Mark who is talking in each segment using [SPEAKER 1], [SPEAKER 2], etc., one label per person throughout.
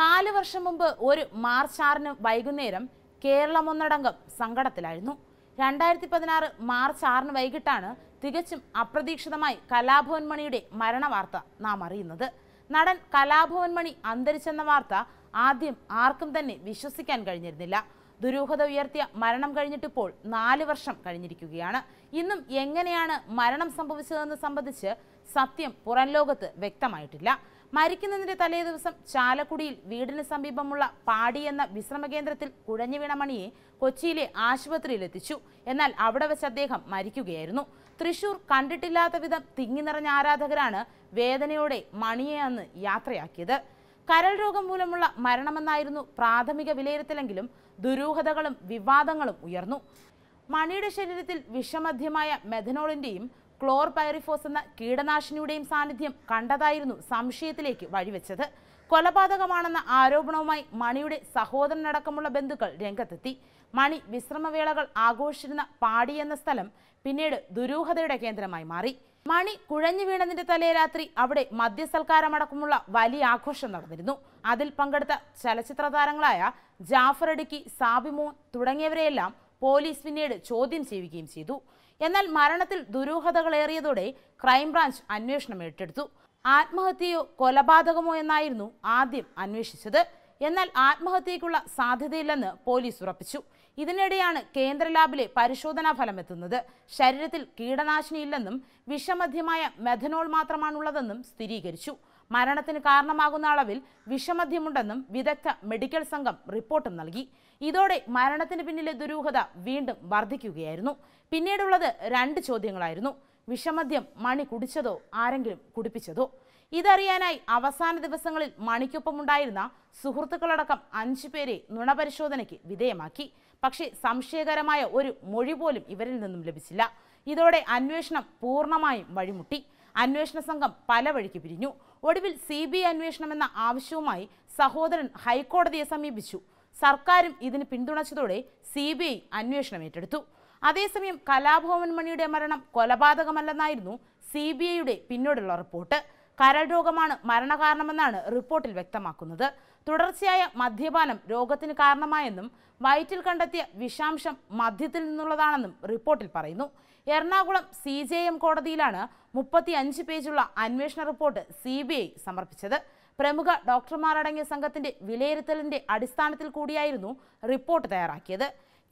[SPEAKER 1] നാല് വർഷം മുമ്പ് ഒരു മാർച്ച് ആറിന് വൈകുന്നേരം കേരളം ഒന്നടങ്കം സങ്കടത്തിലായിരുന്നു രണ്ടായിരത്തി പതിനാറ് മാർച്ച് ആറിന് വൈകിട്ടാണ് തികച്ചും അപ്രതീക്ഷിതമായി കലാഭവൻ മണിയുടെ മരണവാർത്ത നാം അറിയുന്നത് നടൻ കലാഭവൻ മണി അന്തരിച്ചെന്ന വാർത്ത ആദ്യം ആർക്കും തന്നെ വിശ്വസിക്കാൻ കഴിഞ്ഞിരുന്നില്ല ദുരൂഹത ഉയർത്തിയ മരണം കഴിഞ്ഞിട്ടിപ്പോൾ നാല് വർഷം കഴിഞ്ഞിരിക്കുകയാണ് ഇന്നും എങ്ങനെയാണ് മരണം സംഭവിച്ചതെന്ന് സംബന്ധിച്ച് സത്യം പുറം ലോകത്ത് വ്യക്തമായിട്ടില്ല മരിക്കുന്നതിന്റെ തലേദിവസം ചാലക്കുടിയിൽ വീടിന് സമീപമുള്ള പാടി എന്ന വിശ്രമകേന്ദ്രത്തിൽ കുഴഞ്ഞുവീണ മണിയെ കൊച്ചിയിലെ ആശുപത്രിയിൽ എത്തിച്ചു എന്നാൽ അവിടെ വെച്ച് അദ്ദേഹം മരിക്കുകയായിരുന്നു തൃശൂർ കണ്ടിട്ടില്ലാത്ത വിധം തിങ്ങി നിറഞ്ഞ ആരാധകരാണ് വേദനയോടെ മണിയെ അന്ന് യാത്രയാക്കിയത് കരൾ രോഗം മൂലമുള്ള മരണമെന്നായിരുന്നു പ്രാഥമിക വിലയിരുത്തലെങ്കിലും ദുരൂഹതകളും വിവാദങ്ങളും ഉയർന്നു മണിയുടെ ശരീരത്തിൽ വിഷമധ്യമായ മെഥനോളിന്റെയും ക്ലോർ പൈറിഫോസ് എന്ന കീടനാശിനിയുടെയും സാന്നിധ്യം കണ്ടതായിരുന്നു സംശയത്തിലേക്ക് വഴിവെച്ചത് കൊലപാതകമാണെന്ന ആരോപണവുമായി മണിയുടെ സഹോദരനടക്കമുള്ള ബന്ധുക്കൾ രംഗത്തെത്തി മണി വിശ്രമവേളകൾ ആഘോഷിച്ചിരുന്ന പാടി എന്ന സ്ഥലം പിന്നീട് ദുരൂഹതയുടെ കേന്ദ്രമായി മാറി മണി കുഴഞ്ഞു വീണതിന്റെ തലേ രാത്രി അവിടെ മദ്യസൽക്കാരമടക്കമുള്ള വലിയ ആഘോഷം നടന്നിരുന്നു അതിൽ പങ്കെടുത്ത ചലച്ചിത്ര താരങ്ങളായ ജാഫർ അടുക്കി സാബിമോൻ തുടങ്ങിയവരെയെല്ലാം പോലീസ് പിന്നീട് ചോദ്യം ചെയ്യുകയും ചെയ്തു എന്നാൽ മരണത്തിൽ ദുരൂഹതകളേറിയതോടെ ക്രൈംബ്രാഞ്ച് അന്വേഷണം ഏറ്റെടുത്തു ആത്മഹത്യയോ കൊലപാതകമോ എന്നായിരുന്നു ആദ്യം അന്വേഷിച്ചത് എന്നാൽ ആത്മഹത്യയ്ക്കുള്ള സാധ്യതയില്ലെന്ന് പോലീസ് ഉറപ്പിച്ചു ഇതിനിടെയാണ് കേന്ദ്ര ലാബിലെ പരിശോധനാ ഫലം എത്തുന്നത് ശരീരത്തിൽ കീടനാശിനിയില്ലെന്നും വിഷമധ്യമായ മെഥനോൾ മാത്രമാണുള്ളതെന്നും സ്ഥിരീകരിച്ചു മരണത്തിന് കാരണമാകുന്ന അളവിൽ വിഷമദ്യമുണ്ടെന്നും വിദഗ്ധ മെഡിക്കൽ സംഘം റിപ്പോർട്ട് നൽകി ഇതോടെ മരണത്തിന് പിന്നിലെ ദുരൂഹത വീണ്ടും വർദ്ധിക്കുകയായിരുന്നു പിന്നീടുള്ളത് രണ്ട് ചോദ്യങ്ങളായിരുന്നു വിഷമദ്യം മണി കുടിച്ചതോ ആരെങ്കിലും കുടിപ്പിച്ചതോ ഇതറിയാനായി അവസാന ദിവസങ്ങളിൽ മണിക്കൊപ്പമുണ്ടായിരുന്ന സുഹൃത്തുക്കളടക്കം അഞ്ചു പേരെ നുണപരിശോധനയ്ക്ക് വിധേയമാക്കി പക്ഷേ സംശയകരമായ ഒരു മൊഴി പോലും ഇവരിൽ നിന്നും ലഭിച്ചില്ല ഇതോടെ അന്വേഷണം പൂർണ്ണമായും വഴിമുട്ടി അന്വേഷണ സംഘം പല വഴിക്ക് പിരിഞ്ഞു ഒടുവിൽ സി ബി ഐ അന്വേഷണമെന്ന ആവശ്യവുമായി സഹോദരൻ ഹൈക്കോടതിയെ സമീപിച്ചു സർക്കാരും ഇതിന് പിന്തുണച്ചതോടെ സി ബി ഐ അന്വേഷണം ഏറ്റെടുത്തു അതേസമയം കലാഭവൻ മണിയുടെ മരണം കൊലപാതകമല്ലെന്നായിരുന്നു സി ബി ഐയുടെ പിന്നോടുള്ള റിപ്പോർട്ട് കരൾ രോഗമാണ് മരണകാരണമെന്നാണ് റിപ്പോർട്ടിൽ വ്യക്തമാക്കുന്നത് തുടർച്ചയായ മദ്യപാനം രോഗത്തിന് കാരണമായെന്നും വയറ്റിൽ കണ്ടെത്തിയ വിഷാംശം മദ്യത്തിൽ നിന്നുള്ളതാണെന്നും റിപ്പോർട്ടിൽ പറയുന്നു എറണാകുളം സി ജെ എം കോടതിയിലാണ് മുപ്പത്തി അഞ്ച് പേജുള്ള അന്വേഷണ റിപ്പോർട്ട് സി ബി ഐ സമർപ്പിച്ചത് പ്രമുഖ ഡോക്ടർമാരടങ്ങിയ സംഘത്തിന്റെ വിലയിരുത്തലിന്റെ അടിസ്ഥാനത്തിൽ കൂടിയായിരുന്നു റിപ്പോർട്ട് തയ്യാറാക്കിയത്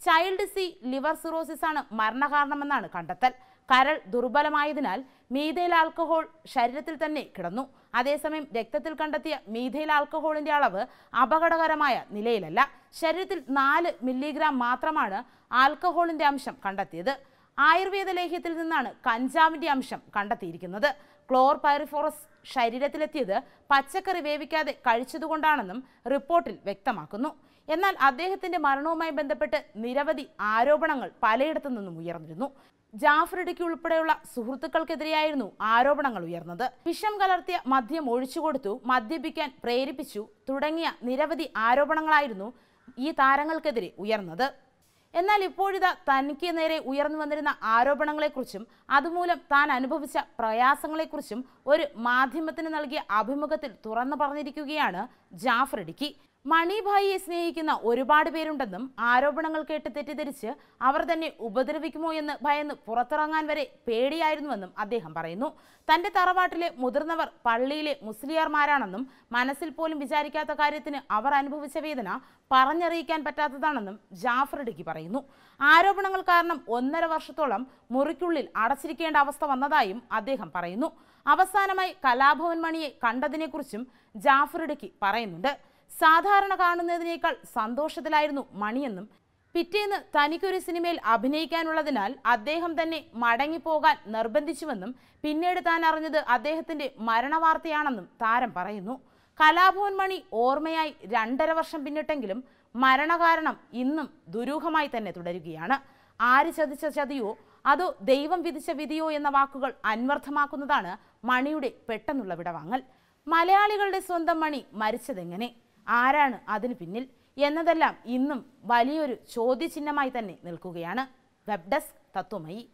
[SPEAKER 1] ചൈൽഡ് സി ലിവർ സിറോസിസ് ആണ് മരണകാരണമെന്നാണ് കണ്ടെത്തൽ കരൾ ദുർബലമായതിനാൽ മീഥൈൽ ആൽക്കഹോൾ ശരീരത്തിൽ തന്നെ കിടന്നു അതേസമയം രക്തത്തിൽ കണ്ടെത്തിയ മീഥൈൽ ആൽക്കഹോളിന്റെ അളവ് അപകടകരമായ നിലയിലല്ല ശരീരത്തിൽ നാല് മില്ലിഗ്രാം മാത്രമാണ് ആൽക്കഹോളിന്റെ അംശം കണ്ടെത്തിയത് ആയുർവേദ ലേഹ്യത്തിൽ നിന്നാണ് കഞ്ചാവിന്റെ അംശം കണ്ടെത്തിയിരിക്കുന്നത് ക്ലോർ പൈറിഫോറസ് ശരീരത്തിലെത്തിയത് പച്ചക്കറി വേവിക്കാതെ കഴിച്ചതുകൊണ്ടാണെന്നും റിപ്പോർട്ടിൽ വ്യക്തമാക്കുന്നു എന്നാൽ അദ്ദേഹത്തിന്റെ മരണവുമായി ബന്ധപ്പെട്ട് നിരവധി ആരോപണങ്ങൾ പലയിടത്തു നിന്നും ഉയർന്നിരുന്നു ജാഫ്രിഡിക്ക് ഉൾപ്പെടെയുള്ള സുഹൃത്തുക്കൾക്കെതിരെയായിരുന്നു ആരോപണങ്ങൾ ഉയർന്നത് വിഷം കലർത്തിയ മദ്യം ഒഴിച്ചുകൊടുത്തു മദ്യപിക്കാൻ പ്രേരിപ്പിച്ചു തുടങ്ങിയ നിരവധി ആരോപണങ്ങളായിരുന്നു ഈ താരങ്ങൾക്കെതിരെ ഉയർന്നത് എന്നാൽ ഇപ്പോഴിതാ തനിക്ക് നേരെ ഉയർന്നു വന്നിരുന്ന ആരോപണങ്ങളെക്കുറിച്ചും അതുമൂലം താൻ അനുഭവിച്ച പ്രയാസങ്ങളെക്കുറിച്ചും ഒരു മാധ്യമത്തിന് നൽകിയ അഭിമുഖത്തിൽ തുറന്നു പറഞ്ഞിരിക്കുകയാണ് ജാഫർ മണിഭായിയെ സ്നേഹിക്കുന്ന ഒരുപാട് പേരുണ്ടെന്നും ആരോപണങ്ങൾ കേട്ട് തെറ്റിദ്ധരിച്ച് അവർ തന്നെ ഉപദ്രവിക്കുമോ എന്ന് ഭയന്ന് പുറത്തിറങ്ങാൻ വരെ പേടിയായിരുന്നുവെന്നും അദ്ദേഹം പറയുന്നു തന്റെ തറവാട്ടിലെ മുതിർന്നവർ പള്ളിയിലെ മുസ്ലിയാർമാരാണെന്നും മനസ്സിൽ പോലും വിചാരിക്കാത്ത കാര്യത്തിന് അവർ അനുഭവിച്ച വേദന പറഞ്ഞറിയിക്കാൻ പറ്റാത്തതാണെന്നും ജാഫർ ഇടുക്കി പറയുന്നു ആരോപണങ്ങൾ കാരണം ഒന്നര വർഷത്തോളം മുറിക്കുള്ളിൽ അടച്ചിരിക്കേണ്ട അവസ്ഥ വന്നതായും അദ്ദേഹം പറയുന്നു അവസാനമായി കലാഭവൻ മണിയെ കണ്ടതിനെക്കുറിച്ചും ജാഫർ ഇടുക്കി പറയുന്നുണ്ട് സാധാരണ കാണുന്നതിനേക്കാൾ സന്തോഷത്തിലായിരുന്നു മണിയെന്നും പിറ്റേന്ന് തനിക്കൊരു സിനിമയിൽ അഭിനയിക്കാനുള്ളതിനാൽ അദ്ദേഹം തന്നെ മടങ്ങിപ്പോകാൻ നിർബന്ധിച്ചുവെന്നും പിന്നീട് താൻ അറിഞ്ഞത് അദ്ദേഹത്തിന്റെ മരണവാർത്തയാണെന്നും താരം പറയുന്നു കലാഭവൻ മണി ഓർമ്മയായി രണ്ടര വർഷം പിന്നിട്ടെങ്കിലും മരണകാരണം ഇന്നും ദുരൂഹമായി തന്നെ തുടരുകയാണ് ആര് ചതിച്ച ചതിയോ അതോ ദൈവം വിധിച്ച വിധിയോ എന്ന വാക്കുകൾ അന്വർത്ഥമാക്കുന്നതാണ് മണിയുടെ പെട്ടെന്നുള്ള വിടവാങ്ങൽ മലയാളികളുടെ സ്വന്തം മണി മരിച്ചതെങ്ങനെ ആരാണ് അതിന് പിന്നിൽ എന്നതെല്ലാം ഇന്നും വലിയൊരു ചോദ്യചിഹ്നമായി തന്നെ നിൽക്കുകയാണ് വെബ് ഡെസ്ക് തത്വമയി